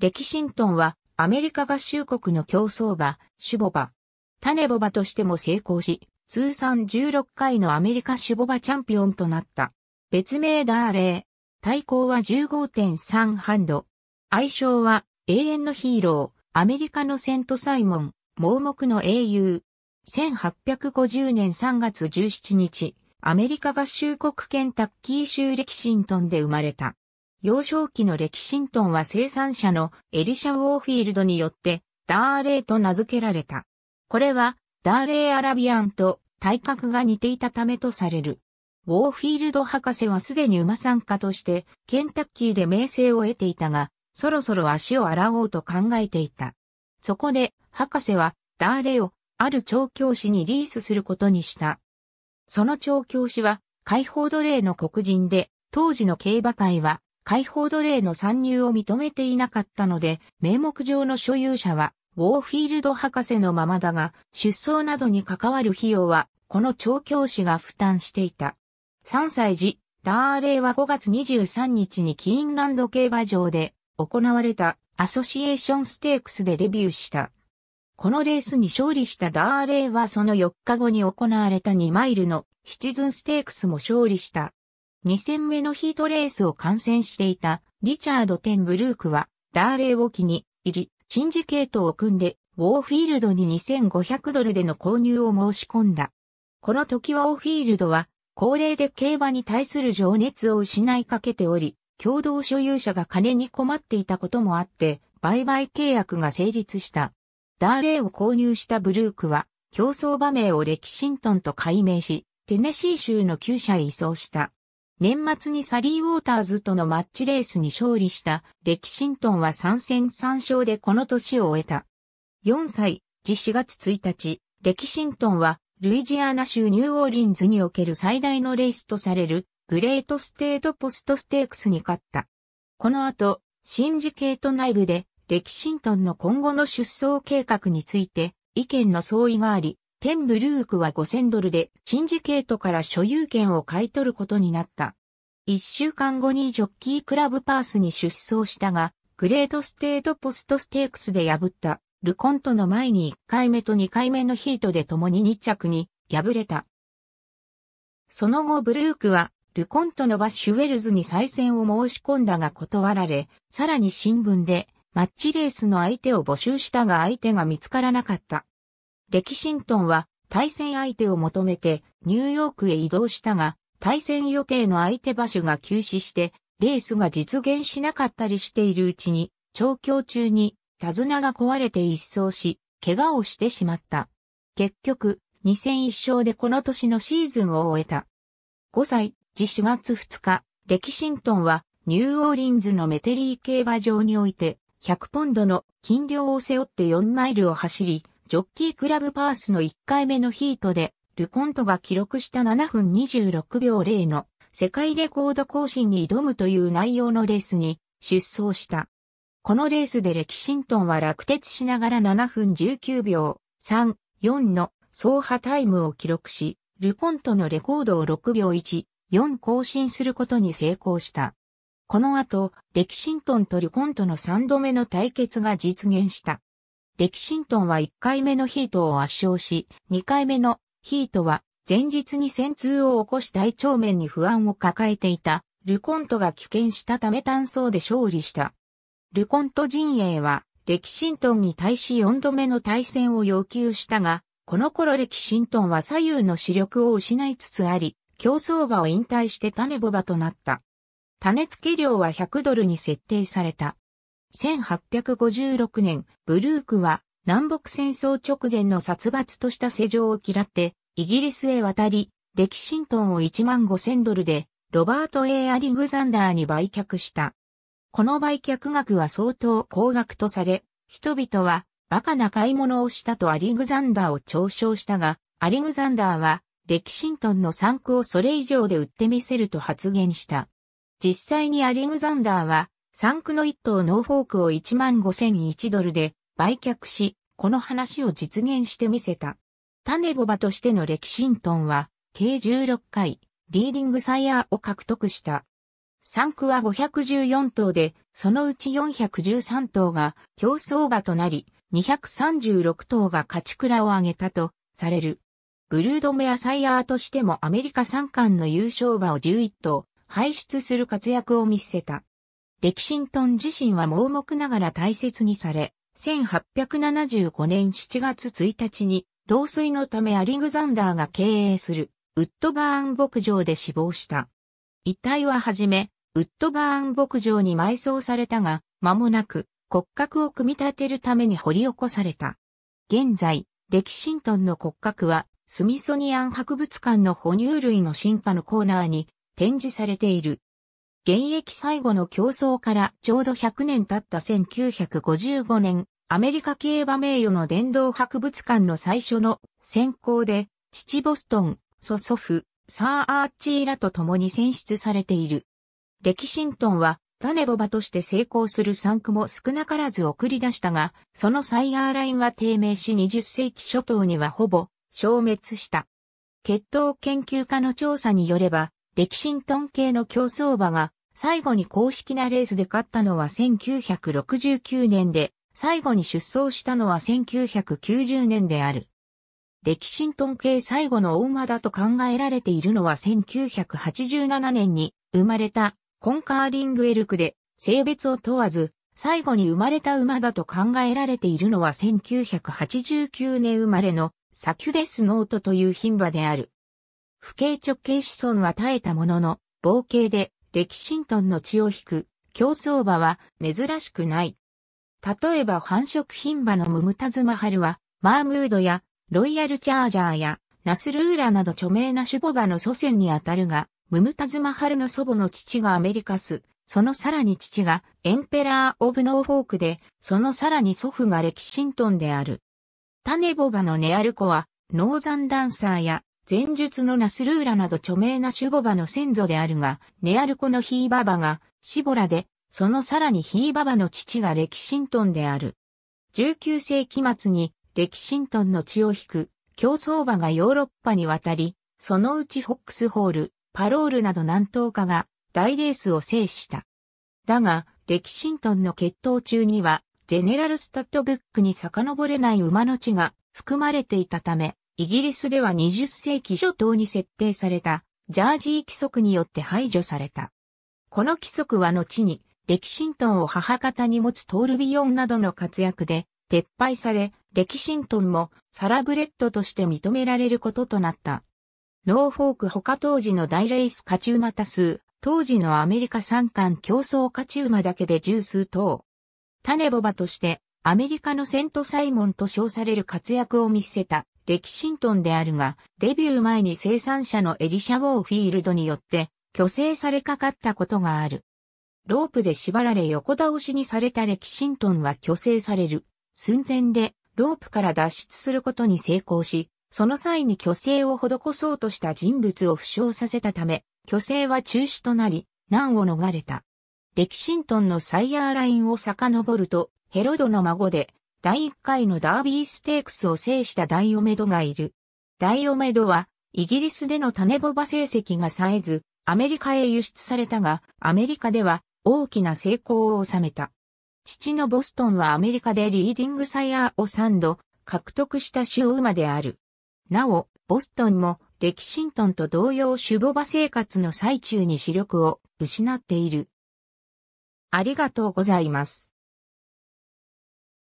レキシントンはアメリカ合衆国の競争馬、シュボバ。タネボバとしても成功し、通算16回のアメリカシュボバチャンピオンとなった。別名ダーレー。対抗は15.3ハンド。愛称は永遠のヒーロー、アメリカのセントサイモン、盲目の英雄。1850年3月17日、アメリカ合衆国ケンタッキー州レキシントンで生まれた。幼少期のレキシントンは生産者のエリシャ・ウォーフィールドによってダーレイと名付けられた。これはダーレイ・アラビアンと体格が似ていたためとされる。ウォーフィールド博士はすでに馬参加としてケンタッキーで名声を得ていたが、そろそろ足を洗おうと考えていた。そこで博士はダーレイをある調教師にリースすることにした。その調教師は解放奴隷の黒人で、当時の競馬界は解放奴隷の参入を認めていなかったので、名目上の所有者は、ウォーフィールド博士のままだが、出走などに関わる費用は、この調教師が負担していた。3歳児、ダーレイは5月23日にキーンランド競馬場で行われたアソシエーションステークスでデビューした。このレースに勝利したダーレイはその4日後に行われた2マイルのシチズンステークスも勝利した。2戦目のヒートレースを観戦していたリチャード・テンブルークはダーレーを機に入り、チンジケートを組んでウォーフィールドに2500ドルでの購入を申し込んだ。この時はーフィールドは高齢で競馬に対する情熱を失いかけており、共同所有者が金に困っていたこともあって、売買契約が成立した。ダーレーを購入したブルークは、競争場名をレキシントンと改名し、テネシー州の旧社へ移送した。年末にサリー・ウォーターズとのマッチレースに勝利したレキシントンは3戦3勝でこの年を終えた。4歳、自4月1日、レキシントンはルイジアナ州ニューオーリンズにおける最大のレースとされるグレートステートポストステークスに勝った。この後、シンジケート内部でレキシントンの今後の出走計画について意見の相違があり、テンブルークは5000ドルでチンジケートから所有権を買い取ることになった。一週間後にジョッキークラブパースに出走したが、グレートステートポストステークスで破ったルコントの前に1回目と2回目のヒートで共に2着に敗れた。その後ブルークはルコントのバッシュウェルズに再戦を申し込んだが断られ、さらに新聞でマッチレースの相手を募集したが相手が見つからなかった。レキシントンは対戦相手を求めてニューヨークへ移動したが、対戦予定の相手場所が休止して、レースが実現しなかったりしているうちに、調教中に手綱が壊れて一掃し、怪我をしてしまった。結局、2戦1勝でこの年のシーズンを終えた。5歳、自4月2日、レキシントンはニューオーリンズのメテリー競馬場において、100ポンドの金量を背負って4マイルを走り、ジョッキークラブパースの1回目のヒートで、ルコントが記録した7分26秒0の世界レコード更新に挑むという内容のレースに出走した。このレースでレキシントンは落鉄しながら7分19秒3、4の走破タイムを記録し、ルコントのレコードを6秒1、4更新することに成功した。この後、レキシントンとルコントの3度目の対決が実現した。レキシントンは1回目のヒートを圧勝し、2回目のヒートは前日に戦痛を起こし大腸面に不安を抱えていたルコントが棄権したため単走で勝利した。ルコント陣営はレキシントンに対し4度目の対戦を要求したが、この頃レキシントンは左右の視力を失いつつあり、競争馬を引退して種ボバとなった。種付け量は100ドルに設定された。1856年、ブルークは南北戦争直前の殺伐とした世情を嫌って、イギリスへ渡り、レキシントンを1万5千ドルで、ロバート・ A・ アリグザンダーに売却した。この売却額は相当高額とされ、人々はバカな買い物をしたとアリグザンダーを嘲笑したが、アリグザンダーはレキシントンの産区をそれ以上で売ってみせると発言した。実際にアリグザンダーは3区の一頭ノーフォークを15,001ドルで売却し、この話を実現してみせた。種ボバとしてのレキシントンは、計16回、リーディングサイヤーを獲得した。ン区は514頭で、そのうち413頭が競争馬となり、236頭が勝ち倉を挙げたとされる。ブルードメアサイヤーとしてもアメリカ3冠の優勝馬を11頭排出する活躍を見せた。歴ントン自身は盲目ながら大切にされ、1875年7月1日に、老衰のためアリグザンダーが経営する、ウッドバーン牧場で死亡した。遺体ははじめ、ウッドバーン牧場に埋葬されたが、間もなく骨格を組み立てるために掘り起こされた。現在、レキシントンの骨格は、スミソニアン博物館の哺乳類の進化のコーナーに展示されている。現役最後の競争からちょうど100年経った1955年、アメリカ競馬名誉の殿堂博物館の最初の選考で、父ボストン、祖祖父、サー・アーチーらと共に選出されている。歴史ントンは、種ボバとして成功する産区も少なからず送り出したが、そのサイアーラインは低迷し20世紀初頭にはほぼ消滅した。血統研究家の調査によれば、歴シントン系の競争馬が最後に公式なレースで勝ったのは1969年で、最後に出走したのは1990年である。レキシントン系最後の大馬だと考えられているのは1987年に生まれたコンカーリングエルクで性別を問わず最後に生まれた馬だと考えられているのは1989年生まれのサキュデスノートという品馬である。不形直系子孫は耐えたものの、冒険で、歴神トンの血を引く、競争馬は珍しくない。例えば繁殖牝馬のムムタズマハルは、マームードや、ロイヤルチャージャーや、ナスルーラなど著名な守護馬の祖先にあたるが、ムムタズマハルの祖母の父がアメリカス、そのさらに父がエンペラー・オブ・ノーフォークで、そのさらに祖父がレキシントンである。タネボバのネアルコは、ノーザンダンサーや前述のナスルーラなど著名なシュボバの先祖であるが、ネアルコのヒーババが、シボラで、そのさらにヒーババの父がレキシントンである。19世紀末に、レキシントンの血を引く、競争馬がヨーロッパに渡り、そのうちフォックスホール、パロールなど南東かが大レースを制した。だが、レキシントンの決闘中には、ジェネラルスタッドブックに遡れない馬の血が含まれていたため、イギリスでは20世紀初頭に設定されたジャージー規則によって排除された。この規則は後にレキシントンを母方に持つトールビヨンなどの活躍で撤廃され、レキシントンもサラブレッドとして認められることとなった。ノーフォーク他当時の大レースカチウマ多数、当時のアメリカ三冠競争カチウマだけで十数頭。種ボバとしてアメリカのセントサイモンと称される活躍を見せた。レキシントンであるが、デビュー前に生産者のエリシャ・ウォーフィールドによって虚勢されかかったことがある。ロープで縛られ横倒しにされたレキシントンは虚勢される。寸前でロープから脱出することに成功し、その際に虚勢を施そうとした人物を負傷させたため、虚勢は中止となり、難を逃れた。レキシントンのサイヤーラインを遡ると、ヘロドの孫で、第1回のダービーステークスを制したダイオメドがいる。ダイオメドは、イギリスでの種ボバ成績が冴えず、アメリカへ輸出されたが、アメリカでは大きな成功を収めた。父のボストンはアメリカでリーディングサイヤーを3度獲得した種馬である。なお、ボストンもレキシントンと同様主ボバ生活の最中に視力を失っている。ありがとうございます。